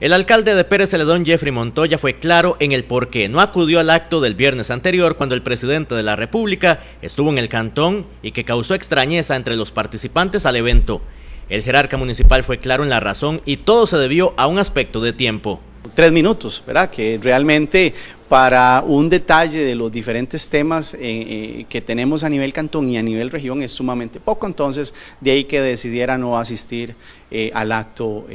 El alcalde de Pérez Celedón, Jeffrey Montoya, fue claro en el por qué no acudió al acto del viernes anterior cuando el presidente de la República estuvo en el cantón y que causó extrañeza entre los participantes al evento. El jerarca municipal fue claro en la razón y todo se debió a un aspecto de tiempo. Tres minutos, ¿verdad? Que realmente para un detalle de los diferentes temas eh, eh, que tenemos a nivel cantón y a nivel región es sumamente poco, entonces de ahí que decidiera no asistir eh, al acto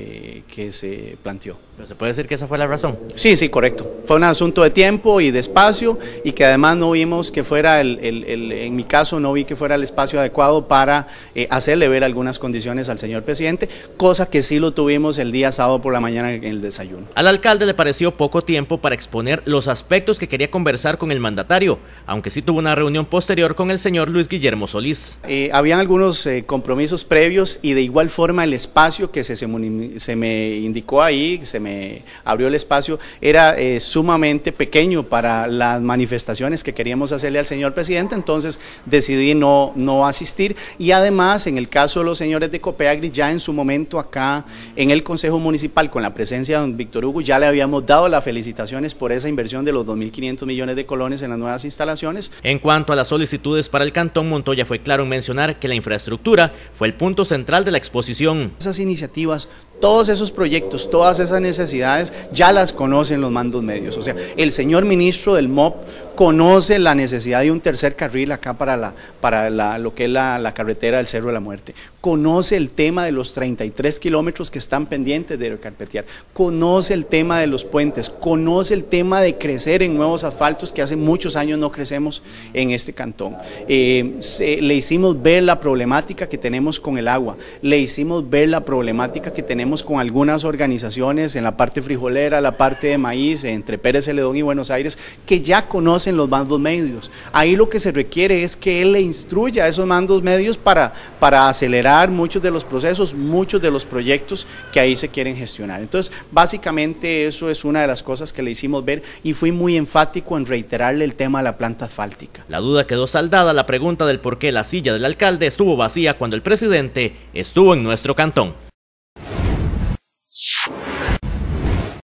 que se planteó. se puede decir que esa fue la razón? Sí, sí, correcto. Fue un asunto de tiempo y de espacio y que además no vimos que fuera, el en mi caso no vi que fuera el espacio adecuado para hacerle ver algunas condiciones al señor presidente, cosa que sí lo tuvimos el día sábado por la mañana en el desayuno. Al alcalde le pareció poco tiempo para exponer los aspectos aspectos que quería conversar con el mandatario, aunque sí tuvo una reunión posterior con el señor Luis Guillermo Solís. Eh, habían algunos eh, compromisos previos y de igual forma el espacio que se, se me indicó ahí, se me abrió el espacio, era eh, sumamente pequeño para las manifestaciones que queríamos hacerle al señor presidente, entonces decidí no, no asistir y además en el caso de los señores de Copeagri, ya en su momento acá en el Consejo Municipal con la presencia de don Víctor Hugo, ya le habíamos dado las felicitaciones por esa inversión de los 2.500 millones de colones en las nuevas instalaciones. En cuanto a las solicitudes para el Cantón Montoya, fue claro en mencionar que la infraestructura fue el punto central de la exposición. Esas iniciativas todos esos proyectos, todas esas necesidades ya las conocen los mandos medios. O sea, el señor ministro del MOP conoce la necesidad de un tercer carril acá para, la, para lo que es la, carretera del Cerro de la Muerte. Conoce el tema de los 33 kilómetros que están pendientes de carpetear. Conoce el tema de los puentes. Conoce el tema de crecer en nuevos asfaltos que hace muchos años no crecemos en este cantón. Eh, le hicimos ver la problemática que tenemos con el agua. Le hicimos ver la problemática que tenemos con algunas organizaciones en la parte frijolera, la parte de maíz, entre Pérez Celedón y Buenos Aires, que ya conocen los mandos medios. Ahí lo que se requiere es que él le instruya a esos mandos medios para, para acelerar muchos de los procesos, muchos de los proyectos que ahí se quieren gestionar. Entonces, básicamente eso es una de las cosas que le hicimos ver y fui muy enfático en reiterarle el tema de la planta asfáltica. La duda quedó saldada la pregunta del por qué la silla del alcalde estuvo vacía cuando el presidente estuvo en nuestro cantón.